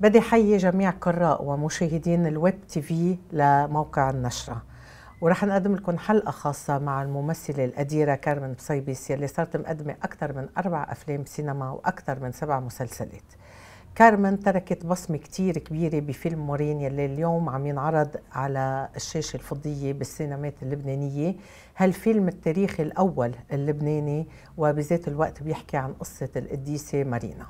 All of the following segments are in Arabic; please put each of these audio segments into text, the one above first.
بدي حيي جميع قراء ومشاهدين الويب تي في لموقع النشرة ورح نقدم لكم حلقة خاصة مع الممثلة القديرة كارمن بصيبيس يلي صارت مقدمة أكثر من أربع أفلام سينما وأكثر من سبع مسلسلات كارمن تركت بصمة كتير كبيرة بفيلم مورين يلي اليوم عم ينعرض على الشاشة الفضية بالسينمات اللبنانية هالفيلم التاريخي الأول اللبناني وبذات الوقت بيحكي عن قصة القديسة مارينا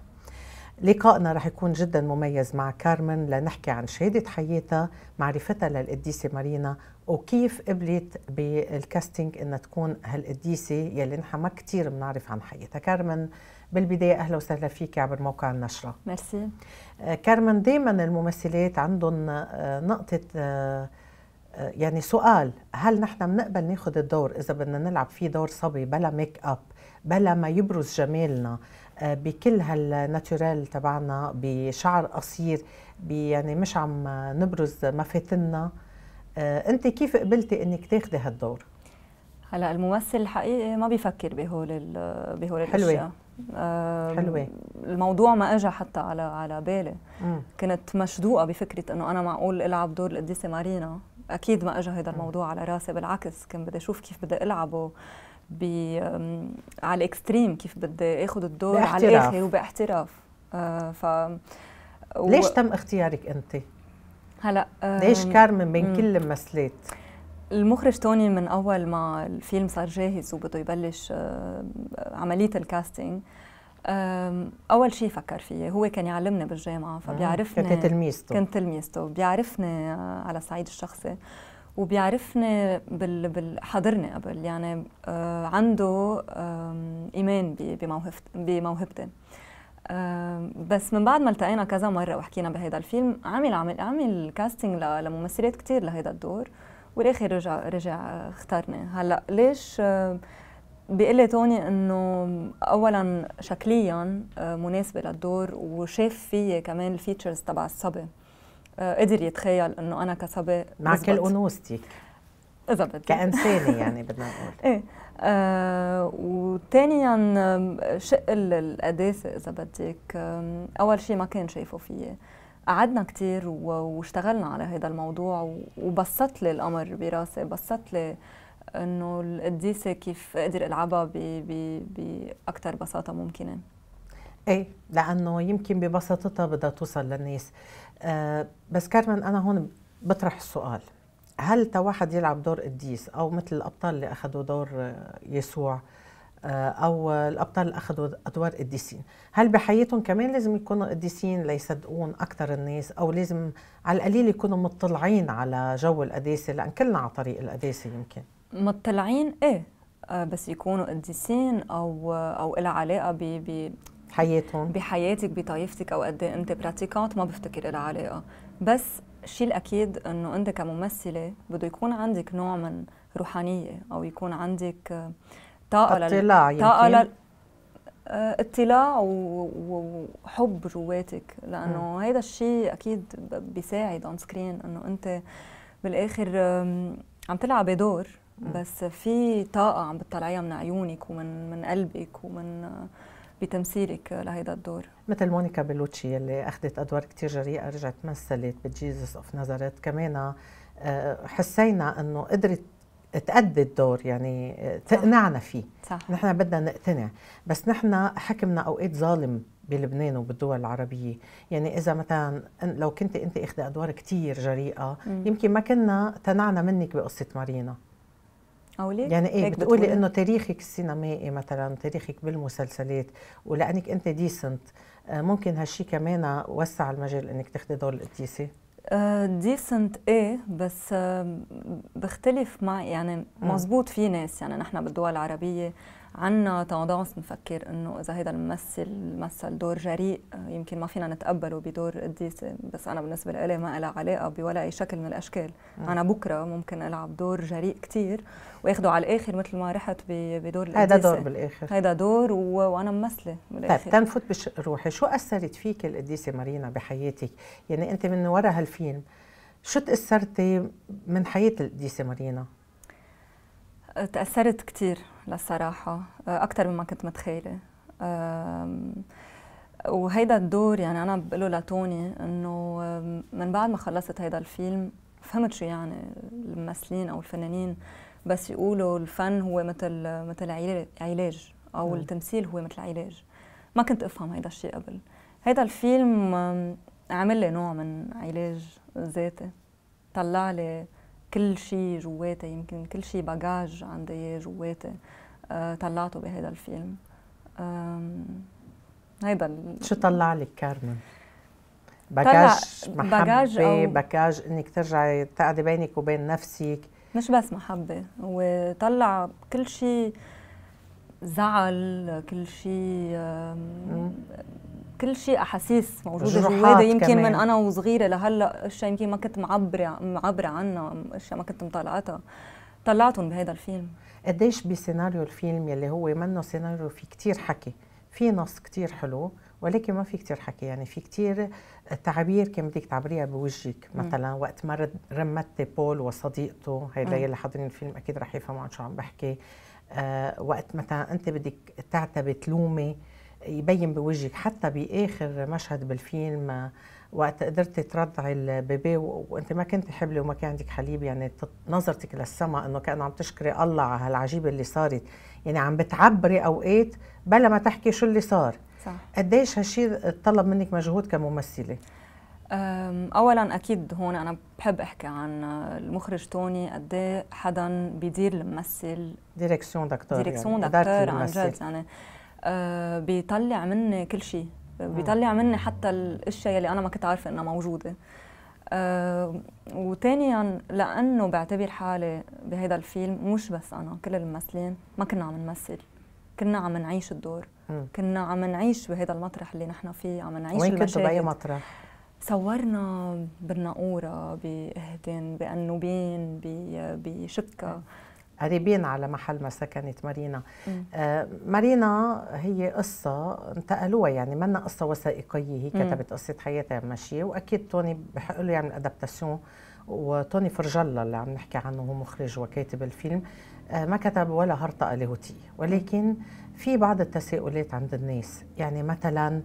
لقائنا رح يكون جدا مميز مع كارمن لنحكي عن شهادة حياتها معرفتها للقديسة مارينا وكيف قبلت بالكاستنج انها تكون هالقديسة يلي نحن ما كثير بنعرف عن حياتها كارمن بالبداية أهلا وسهلا فيك عبر موقع النشرة ميرسي آه، كارمن دايما الممثلات عندهم آه، نقطة آه، يعني سؤال هل نحن بنقبل ناخذ الدور اذا بدنا نلعب فيه دور صبي بلا ميك اب بلا ما يبرز جمالنا بكل هالناتورال تبعنا بشعر قصير يعني مش عم نبرز مفاتننا آه، انت كيف قبلتي انك تاخدي هالدور هلا الممثل الحقيقي ما بيفكر بهول بهول الاشياء حلوة. آه، حلوة الموضوع ما اجى حتى على على بالي مم. كنت مشدوقه بفكره انه انا معقول العب دور القديسه مارينا اكيد ما اجى هذا الموضوع على راسي بالعكس كنت بدي اشوف كيف بدي العبه على الاكستريم كيف بدي اخذ الدور على الاخر وباحتراف آه ف و... ليش تم اختيارك انت؟ هلا آه ليش كارمن بين كل الممثلات؟ المخرج توني من اول ما الفيلم صار جاهز وبده يبلش آه عمليه الكاستنج اول شيء فكر فيه هو كان يعلمني بالجامعه فبيعرفني كنت تلميذته كنت تلميذته بيعرفني على الصعيد الشخصي وبيعرفني بال... بالحضرنا قبل يعني آه، عنده ايمان بموهبتي بس من بعد ما التقينا كذا مره وحكينا بهيدا الفيلم عمل عمل عمل كاستنج لممثلات كثير لهيدا الدور والاخر رجع رجع اختارني هلا ليش آه، بيقول لي توني انه اولا شكليا آه، مناسبه للدور وشاف فيي كمان الفيتشرز تبع الصبي آه، قدر يتخيل انه انا كصبي مع كل انوثتي اذا بدك كانسانه يعني بدنا نقول ايه آه وثانيا شق القداسه اذا بدك اول شيء ما كان شايفه فيي قعدنا كثير واشتغلنا على هذا الموضوع وبسط لي الامر براسي بسط لي انه القديسه كيف اقدر العبها باكثر بساطه ممكنه ايه لانه يمكن ببساطتها بدها توصل للناس آه بس كارمن انا هون بطرح السؤال هل تواحد يلعب دور قديس او مثل الابطال اللي اخذوا دور آه، يسوع آه، او الابطال اللي اخذوا ادوار قديسين هل بحياتهم كمان لازم يكونوا قديسين ليصدقون اكثر الناس او لازم على القليل يكونوا مطلعين على جو القداسه لان كلنا على طريق القداسه يمكن مطلعين ايه آه، بس يكونوا قديسين او او لها علاقه ب بحياتهم بحياتك بطايفتك او قد إيه انت براتيكانت ما بفتكر لها علاقه بس الشيء الاكيد انه انت كممثله بده يكون عندك نوع من روحانيه او يكون عندك طاقه اطلاع لل... طاقه لل... اطلاع آه، وحب جواتك لانه هذا الشيء اكيد بيساعد اون سكرين انه انت بالاخر عم تلعبي دور بس في طاقه عم بتطلعيها من عيونك ومن من قلبك ومن آه، بتمثيلك لهذا الدور مثل مونيكا بيلوتشي اللي اخذت ادوار كثير جريئه رجعت مثلت بجيزس اوف نازاريت كمان آه، حسينا انه قدرت تأدي الدور يعني آه، تقنعنا فيه صح. نحن بدنا نقتنع بس نحن حكمنا اوقات ظالم بلبنان وبالدول العربية يعني إذا مثلا لو كنت أنت أخذ أدوار كتير جريئة م. يمكن ما كنا تنعنا منك بقصة مارينا او ليه؟ يعني ايه بتقولي انه تاريخك السينمائي مثلا تاريخك بالمسلسلات ولانك انت ديسنت آه، ممكن هالشي كمان وسع المجال انك تاخدي دور القديسه؟ آه، ديسنت ايه بس آه، بختلف مع يعني مزبوط في ناس يعني نحن بالدول العربيه عنا تندانس نفكر انه اذا هذا الممثل مثل دور جريء آه، يمكن ما فينا نتقبله بدور قديس بس انا بالنسبه لي ما لها علاقه بولا اي شكل من الاشكال م. انا بكره ممكن العب دور جريء كثير واخده على الاخر مثل ما رحت بدور القديسه هذا دور بالاخر هذا دور و... وانا ممثله بالاخر طيب تنفوت بروحي شو اثرت فيك القديسه مارينا بحياتك يعني انت من وراء هالفيلم شو تاثرتي من حياه القديسه مارينا تاثرت كثير للصراحة أكثر آه، مما كنت متخيلة وهيدا الدور يعني أنا بقوله لتوني إنه من بعد ما خلصت هيدا الفيلم فهمت شو يعني الممثلين أو الفنانين بس يقولوا الفن هو مثل مثل علاج أو م. التمثيل هو مثل علاج ما كنت أفهم هيدا الشيء قبل هيدا الفيلم عمل لي نوع من علاج ذاتي طلع لي كل شيء جواتي يمكن كل شيء باجاج عندي اياه جواتي آه، طلعته بهذا الفيلم هيدا شو طلع لك كارمن؟ باجاج محبة باجاج, باجاج انك ترجعي تقعدي بينك وبين نفسك مش بس محبة هو طلع كل شيء زعل كل شيء كل شيء احاسيس موجوده جوايا يمكن كمان. من انا وصغيره لهلا اشياء يمكن ما كنت معبره معبره عنها اشياء ما كنت مطالعتها طلعتهم بهذا الفيلم قديش بسيناريو الفيلم يلي هو منه سيناريو في كتير حكي في نص كتير حلو ولكن ما في كتير حكي يعني في كتير تعبير كان بدك تعبريها بوجهك مثلا م. وقت ما رمت بول وصديقته هيدا يلي حاضرين الفيلم اكيد رح يفهموا عن شو عم بحكي آه وقت مثلا انت بدك تعتبي تلومي يبين بوجهك حتى باخر مشهد بالفيلم وقت قدرتي ترضعي البيبي وانت ما كنت حبلي وما كان عندك حليب يعني نظرتك للسماء انه كانه عم تشكري الله على هالعجيبه اللي صارت يعني عم بتعبري اوقات بلا ما تحكي شو اللي صار صح قديش هالشيء طلب منك مجهود كممثله اولا اكيد هون انا بحب احكي عن المخرج توني قد إيه حدا بيدير الممثل ديريكسيون دكتور يعني ديريكسيون يعني دكتور عن جد يعني آه، بيطلع مني كل شيء بيطلع مني حتى الاشياء يلي انا ما كنت عارفه انها موجوده أه وثانيا لانه بعتبر حالي بهذا الفيلم مش بس انا كل الممثلين ما كنا عم نمثل كنا عم نعيش الدور كنا عم نعيش بهذا المطرح اللي نحن فيه عم نعيش وين كنتوا باي مطرح؟ صورنا بالناقورة بإهدن بأنوبين بشكة قريبين على محل ما سكنت مارينا آه مارينا هي قصة انتقلوها يعني منا قصة وثائقية هي كتبت قصة حياتها ماشية وأكيد توني بحق له يعمل أدابتاسيون وتوني فرجلا اللي عم نحكي عنه هو مخرج وكاتب الفيلم آه ما كتب ولا هرطقة لاهوتية ولكن في بعض التساؤلات عند الناس يعني مثلا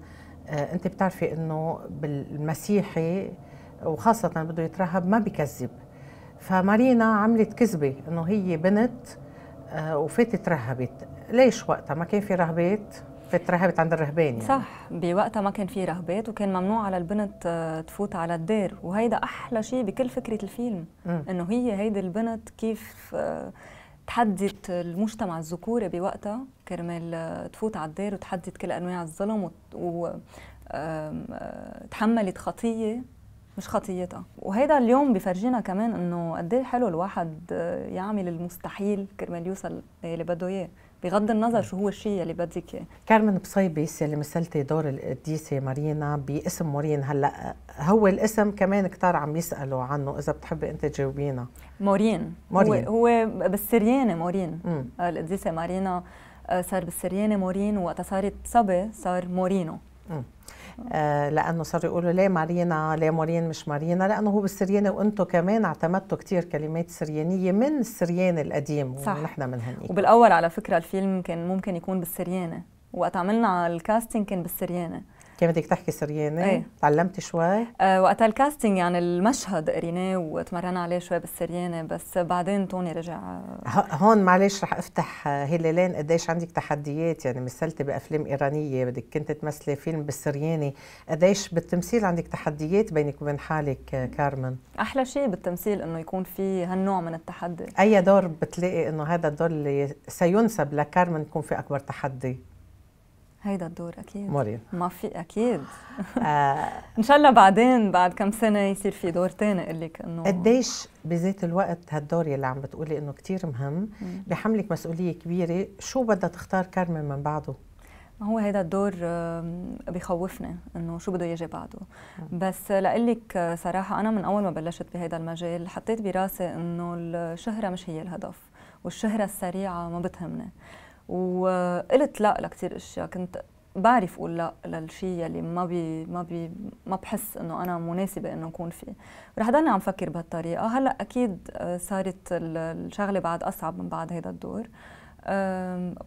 آه أنت بتعرفي أنه بالمسيحي وخاصة بده يترهب ما بكذب فمارينا عملت كذبه انه هي بنت آه، وفاتت رهبت ليش وقتها ما كان في رهبات فترهبت عند الرهبان يعني. صح بوقتها ما كان في رهبات وكان ممنوع على البنت آه، تفوت على الدار وهيدا احلى شيء بكل فكره الفيلم انه هي هيدي البنت كيف آه، تحدت المجتمع الذكوري بوقتها كرمال تفوت على الدار وتحدت كل انواع الظلم وتحملت خطيه مش خطيتها وهيدا اليوم بفرجينا كمان انه قد ايه حلو الواحد آه، يعمل المستحيل كرمال يوصل اللي بده اياه بغض النظر شو هو الشيء اللي بدك اياه كارمن بصيبيس اللي مثلتي دور القديسه مارينا باسم مورين هلا هو الاسم كمان كتار عم يسالوا عنه اذا بتحبي انت تجاوبينا مورين مورين هو, هو بالسرياني مورين القديسه مارينا آه، صار بالسرياني مورين وقتها صارت صبي صار مورينو مم. آه، لانه صار يقولوا ليه مارينا ليه مارين مش مارينا لانه هو بالسرياني وانتم كمان اعتمدتوا كثير كلمات سريانيه من السريان القديم ونحن من هنيك وبالاول على فكره الفيلم كان ممكن يكون بالسريانه وقت عملنا الكاستنج كان بالسريانه كان بدك تحكي سرياني؟ ايه تعلمتي شوي؟ أه وقتها الكاستنج يعني المشهد قريناه وتمرنا عليه شوي بالسرياني بس بعدين توني رجع هون معلش رح افتح هلالين آه، قديش عندك تحديات يعني مثلتي بافلام ايرانيه بدك كنت تمثلي فيلم بالسرياني قديش بالتمثيل عندك تحديات بينك وبين حالك آه، كارمن؟ احلى شيء بالتمثيل انه يكون في هالنوع من التحدي اي دور بتلاقي انه هذا الدور اللي سينسب لكارمن يكون في اكبر تحدي؟ هيدا الدور اكيد مريم ما في اكيد آه ان شاء الله بعدين بعد كم سنه يصير في دور ثاني اقول لك انه قديش بذات الوقت هالدور يلي عم بتقولي انه كثير مهم بحملك مسؤوليه كبيره شو بدها تختار كارمن من بعده ما هو هيدا الدور بخوفني انه شو بده يجي بعده بس لاقول لك صراحه انا من اول ما بلشت بهيدا المجال حطيت براسي انه الشهره مش هي الهدف والشهره السريعه ما بتهمني وقلت لا لكثير اشياء كنت بعرف اقول لا للشيء اللي ما بي ما بي ما بحس انه انا مناسبه انه اكون فيه رح ضلني عم فكر بهالطريقه هلا اكيد صارت الشغله بعد اصعب من بعد هذا الدور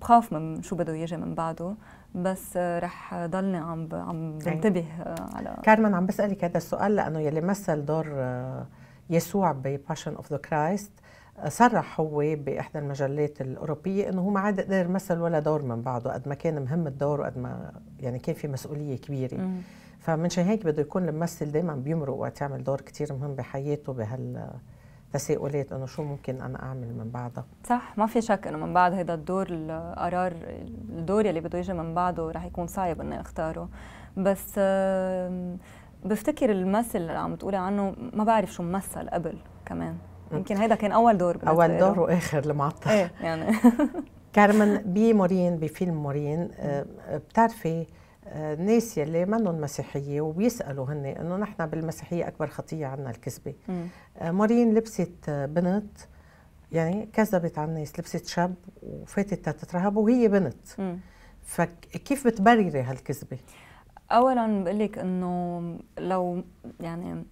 بخاف من شو بده يجي من بعده بس رح ضلني عم عم بنتبه على كارمن عم بسالك هذا السؤال لانه يلي مثل دور يسوع بباشن اوف ذا كرايست صرح هو باحدى المجلات الاوروبيه انه هو ما عاد قدر يمثل ولا دور من بعده قد ما كان مهم الدور وقد ما يعني كان في مسؤوليه كبيره فمنشان هيك بده يكون الممثل دائما بيمرق وقت يعمل دور كثير مهم بحياته بهال تساؤلات انه شو ممكن انا اعمل من بعدها صح ما في شك انه من بعد هذا الدور القرار الدور اللي بده يجي من بعده رح يكون صعب اني اختاره بس بفتكر الممثل اللي عم تقولي عنه ما بعرف شو ممثل قبل كمان يمكن هيدا كان اول دور اول دور واخر لمعطل ايه يعني كارمن بمورين بفيلم مورين آه، بتعرفي آه، الناس يلي منهم مسيحيه وبيسالوا هن انه نحن بالمسيحيه اكبر خطيه عندنا الكذبه آه، مورين لبست بنت يعني كذبت على الناس لبست شاب وفاتت تترهب وهي بنت فكيف بتبرري هالكذبه اولا بقول لك انه لو يعني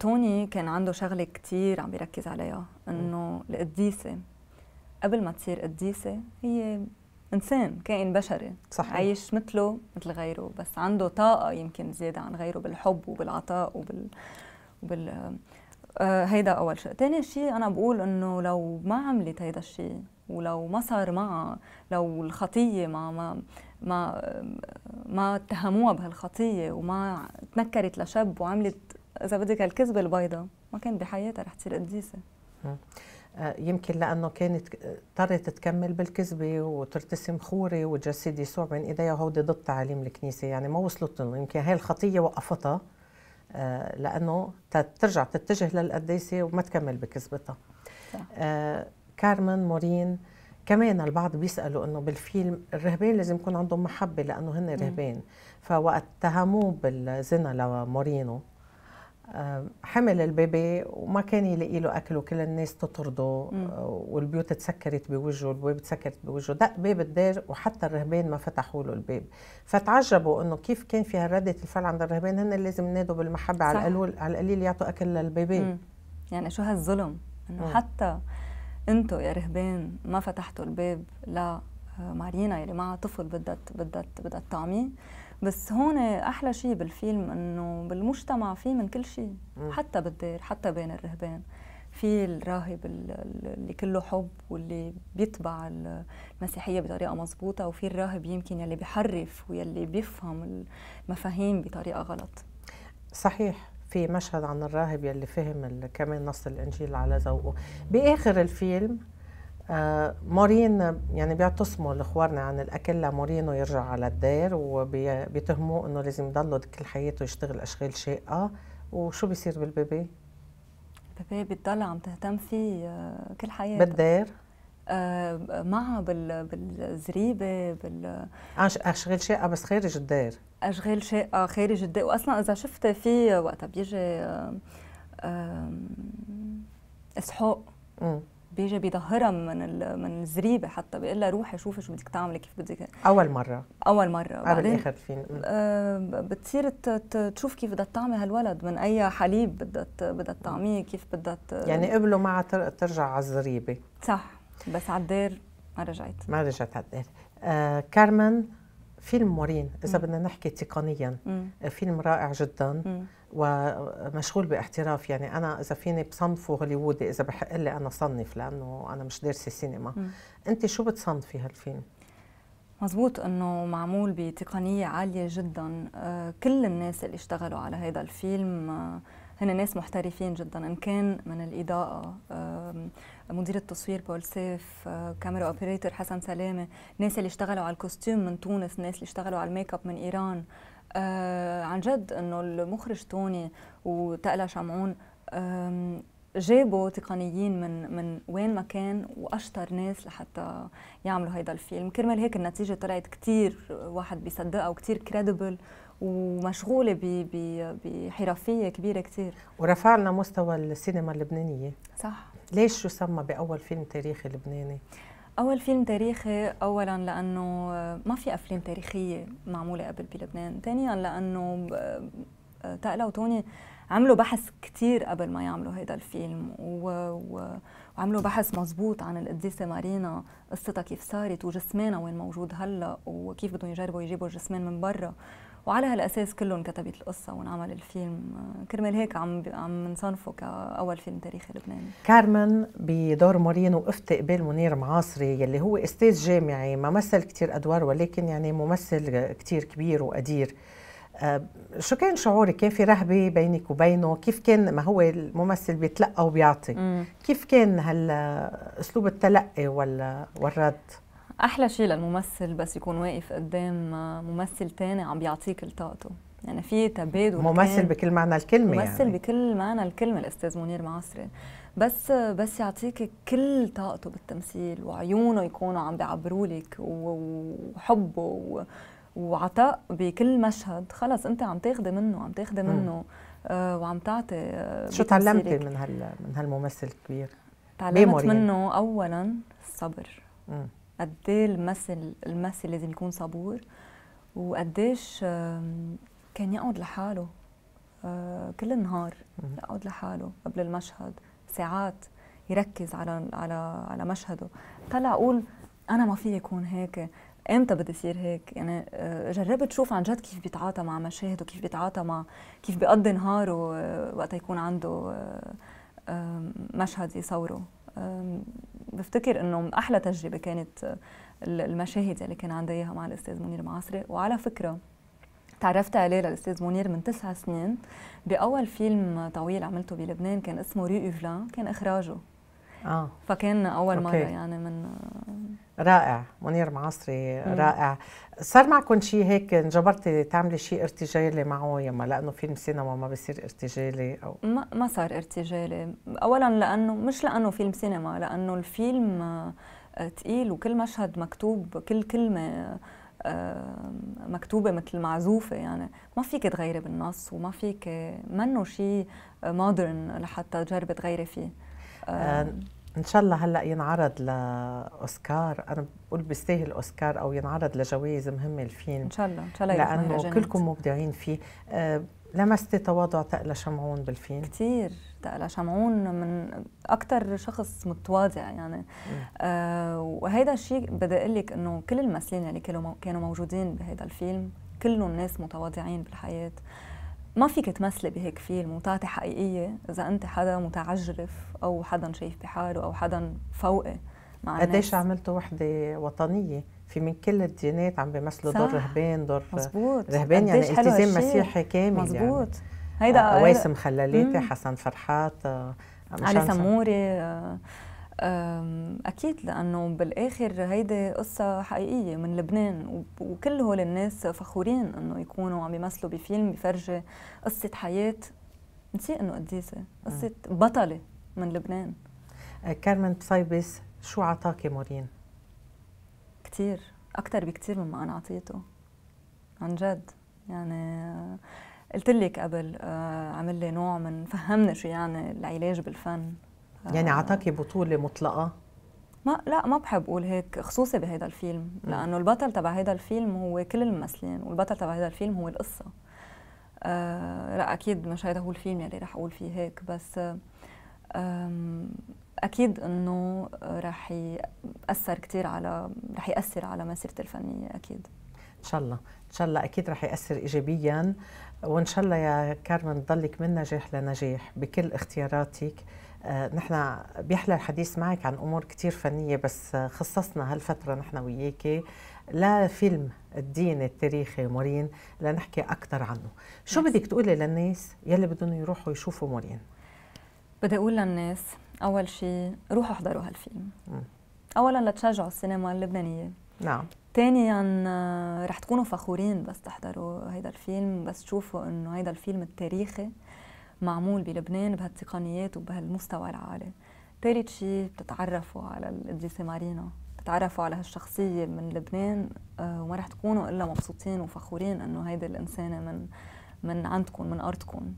توني كان عنده شغله كثير عم بيركز عليها انه القديسه قبل ما تصير قديسه هي انسان كائن بشري صحيح. عايش مثله مثل غيره بس عنده طاقه يمكن زياده عن غيره بالحب وبالعطاء وبال وبال آه هيدا اول شيء ثاني شيء انا بقول انه لو ما عملت هيدا الشيء ولو ما صار معها لو الخطيه ما ما ما ما اتهموها بهالخطيه وما تنكرت لشاب وعملت اذا بدك الكذبه البيضاء ما كانت بحياتها رح تصير قديسه آه، يمكن لانه كانت اضطرت تكمل بالكذبه وترتسم خوري وتجسد يسوع بين ايديها وهودي ضد تعاليم الكنيسه يعني ما وصلت له يمكن هاي الخطيه وقفتها آه، لانه ترجع تتجه للقديسه وما تكمل بكذبتها آه، كارمن مورين كمان البعض بيسالوا انه بالفيلم الرهبان لازم يكون عندهم محبه لانه هن رهبان فوقت اتهموه بالزنا لمورينو حمل البيبي وما كان يلاقي له اكل وكل الناس تطرده آه، والبيوت تسكرت بوجهه والبواب تسكرت بوجهه دق باب الدار وحتى الرهبان ما فتحوا له الباب فتعجبوا انه كيف كان في رده الفعل عند الرهبان هن لازم نادوا بالمحبه على القليل على القليل يعطوا اكل للبيبي يعني شو هالظلم انه حتى انتم يا رهبان ما فتحتوا الباب لا مارينا يلي يعني معها طفل بدها بدها بدها تطعميه بس هون احلى شيء بالفيلم انه بالمجتمع في من كل شيء حتى بالدير حتى بين الرهبان في الراهب اللي كله حب واللي بيتبع المسيحية بطريقة مضبوطة وفي الراهب يمكن يلي بيحرف ويلي بيفهم المفاهيم بطريقة غلط صحيح في مشهد عن الراهب يلي فهم كمان نص الانجيل على ذوقه باخر الفيلم آه، مورين يعني بيعتصموا لخوارنا عن الاكل لمورين يرجع على الدير وبيتهموه انه لازم يضلوا كل حياته يشتغل اشغال شاقه وشو بيصير بالبيبي؟ البيبي بتضل عم تهتم فيه آه، كل حياته بالدير؟ آه معها بال بالزريبه بال اشغال شاقه بس خارج الدير اشغال شاقه خارج الدير واصلا اذا شفتي في وقتها بيجي اسحاق بيجي بيظهرها من من الزريبه حتى بيقول لها روحي شوفي شو بدك تعملي كيف بدك اول مره اول مره قبل اخر فين بتصير تشوف كيف بدها تطعمي هالولد من اي حليب بدها بدها تعميه كيف بدها يعني قبله معها ترجع على الزريبه صح بس على الدير ما رجعت ما رجعت على الدير آه كارمن فيلم مورين اذا بدنا نحكي تقنيا مم. فيلم رائع جدا مم. ومشغول باحتراف يعني انا اذا فيني بصنفه هوليوودي اذا بحق لي انا صنف لانه انا مش دارسه سينما م. انت شو بتصنفي هالفيلم مزبوط انه معمول بتقنيه عاليه جدا آه، كل الناس اللي اشتغلوا على هذا الفيلم آه، هن ناس محترفين جدا ان كان من الاضاءه مدير التصوير بول سيف آه، كاميرا اوبريتور حسن سلامه الناس اللي اشتغلوا على الكوستيوم من تونس الناس اللي اشتغلوا على الميك اب من ايران آه عن جد انه المخرج توني وتقلا شمعون جابوا تقنيين من من وين ما كان واشطر ناس لحتى يعملوا هيدا الفيلم كرمال هيك النتيجه طلعت كثير واحد بيصدقها وكثير كريديبل ومشغوله بحرفيه كبيره كثير ورفعنا مستوى السينما اللبنانيه صح ليش شو سمى باول فيلم تاريخي لبناني أول فيلم تاريخي أولا لأنه آه، ما في أفلام تاريخية معمولة قبل بلبنان ثانيا لأنه آه، تقلا وتوني عملوا بحث كتير قبل ما يعملوا هذا الفيلم و... و... وعملوا بحث مزبوط عن القديسة مارينا قصتها كيف صارت وجسمانها وين موجود هلا وكيف بدهم يجربوا يجيبوا الجسمان من برا وعلى هالاساس كلهم كتبت القصه وانعمل الفيلم كرمال هيك عم عم نصنفه كاول فيلم تاريخي لبناني كارمن بدور مورين وقفت قبال منير معاصري يلي هو استاذ جامعي ما مثل كثير ادوار ولكن يعني ممثل كثير كبير وقدير آه، شو كان شعورك كان في رهبه بينك وبينه كيف كان ما هو الممثل بيتلقى وبيعطي كيف كان هالاسلوب التلقي والرد احلى شيء للممثل بس يكون واقف قدام ممثل تاني عم بيعطيك طاقته يعني في تبادل ممثل بكل معنى الكلمه ممثل يعني. بكل معنى الكلمه الاستاذ منير معصري بس بس يعطيك كل طاقته بالتمثيل وعيونه يكونوا عم بيعبروا لك وحبه وعطاء بكل مشهد خلص انت عم تاخذي منه عم تاخذي منه آه وعم تعطي شو تعلمتي من هال من هالممثل الكبير؟ تعلمت يعني. منه اولا الصبر مم. قد ايه المثل المثل لازم يكون صبور وقديش كان يقعد لحاله آه، كل النهار يقعد لحاله قبل المشهد ساعات يركز على على على مشهده طلع اقول انا ما في يكون هيك امتى بدي صير هيك يعني آه، جربت شوف عن جد كيف بيتعاطى مع مشاهده كيف بيتعاطى مع كيف بيقضي نهاره آه، وقت يكون عنده مشهد يصوره بفتكر انه احلى تجربه كانت المشاهد اللي كان عندي اياها مع الاستاذ منير معصري وعلى فكره تعرفت عليه للاستاذ منير من تسعة سنين باول فيلم طويل عملته بلبنان كان اسمه ري كان اخراجه اه فكان اول أوكي. مره يعني من رائع منير معاصري رائع صار معكم شيء هيك انجبرتي تعملي شيء ارتجالي معه يما لانه فيلم سينما ما بصير ارتجالي او ما, ما صار ارتجالي اولا لانه مش لانه فيلم سينما لانه الفيلم آه، تقيل وكل مشهد مكتوب كل كلمه آه، مكتوبة مثل معزوفة يعني ما فيك تغيري بالنص وما فيك منه شيء مودرن لحتى تجربي تغيري فيه آه، ان شاء الله هلا ينعرض لاوسكار انا بقول بيستاهل اوسكار او ينعرض لجوائز مهمه الفيلم ان شاء الله ان شاء الله لانه كلكم مبدعين فيه آه، لمستي تواضع تقلى شمعون بالفيلم كثير تقلى شمعون من اكثر شخص متواضع يعني أه وهيدا الشيء بدي اقول لك انه كل الممثلين اللي كانوا موجودين بهذا الفيلم كلهم ناس متواضعين بالحياه ما فيك تمثلي بهيك فيلم وتعطي حقيقيه اذا انت حدا متعجرف او حدا شايف بحاله او حدا فوقي مع الناس قديش عملتوا وحده وطنيه في من كل الديانات عم بيمثلوا دور رهبان دور مزبوط. رهبان يعني التزام مسيحي كامل يعني. مزبوط. يعني هيدا آه، آه، واسم خلاليتي حسن فرحات آه، علي سموري أكيد لأنه بالآخر هيدي قصة حقيقية من لبنان وكل هول الناس فخورين إنه يكونوا عم يمثلوا بفيلم بفرجي قصة حياة نسي إنه قديسة قصة بطلة من لبنان آه، كارمن طيبس شو عطاكي مورين؟ كتير أكتر بكتير مما أنا عطيته عن جد يعني قلت لك قبل آه، عمل لي نوع من فهمنا شو يعني العلاج بالفن يعني اعطاكي بطوله مطلقه ما لا ما بحب اقول هيك خصوصي بهذا الفيلم لانه البطل تبع هذا الفيلم هو كل الممثلين والبطل تبع هذا الفيلم هو القصه آه لا اكيد مش هذا هو الفيلم يلي رح اقول فيه هيك بس آه اكيد انه رح ياثر كثير على رح ياثر على مسيرتي الفنيه اكيد ان شاء الله ان شاء الله اكيد رح ياثر ايجابيا وان شاء الله يا كارمن تضلك من نجاح لنجاح بكل اختياراتك آه، نحن بيحلى الحديث معك عن امور كثير فنيه بس خصصنا هالفتره نحن وياكي لفيلم الدين التاريخي مورين لنحكي اكثر عنه شو بدك تقولي للناس يلي بدهم يروحوا يشوفوا مورين بدي اقول للناس اول شيء روحوا احضروا هالفيلم م. اولا لتشجعوا السينما اللبنانيه نعم ثانيا آه، رح تكونوا فخورين بس تحضروا هيدا الفيلم بس تشوفوا انه هيدا الفيلم التاريخي معمول بلبنان بهالتقنيات وبهالمستوى العالي ثالث شيء بتتعرفوا على الادريسي مارينا بتتعرفوا على هالشخصية من لبنان آه، وما رح تكونوا إلا مبسوطين وفخورين إنه هيدي الإنسانة من من عندكم من أرضكم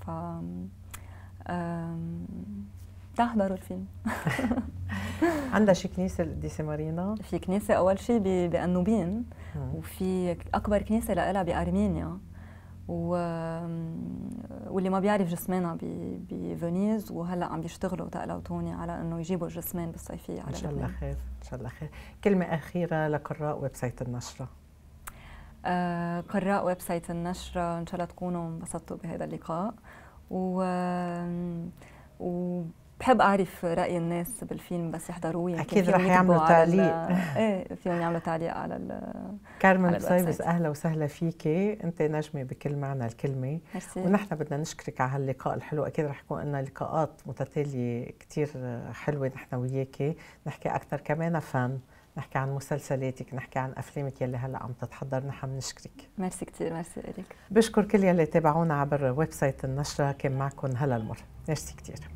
ف تحضروا الفيلم عندها شي كنيسه القديسه مارينا في كنيسه اول شيء بانوبين وفي اكبر كنيسه لها بارمينيا و... واللي ما بيعرف جسمانها بفينيز وهلا عم بيشتغلوا تقلا وتوني على انه يجيبوا الجسمان بالصيفيه على ان شاء الله خير ان شاء الله خير كلمه اخيره لقراء ويب سايت النشره آه قراء ويب سايت النشره ان شاء الله تكونوا انبسطتوا بهذا اللقاء و, و... بحب اعرف راي الناس بالفيلم بس يحضروه يعني اكيد رح يعملوا تعليق ايه فيهم يعملوا تعليق على ال كارمن سايبس اهلا وسهلا فيكي انت نجمه بكل معنى الكلمه مرسي. ونحن بدنا نشكرك على هاللقاء الحلو اكيد رح يكون لنا لقاءات متتاليه كثير حلوه نحن وياكي نحكي اكثر كمان فن نحكي عن مسلسلاتك نحكي عن افلامك يلي هلا عم تتحضر نحن بنشكرك ميرسي كثير ميرسي الك بشكر كل يلي تابعونا عبر ويب سايت النشره كان معكم هلا المر ميرسي كثير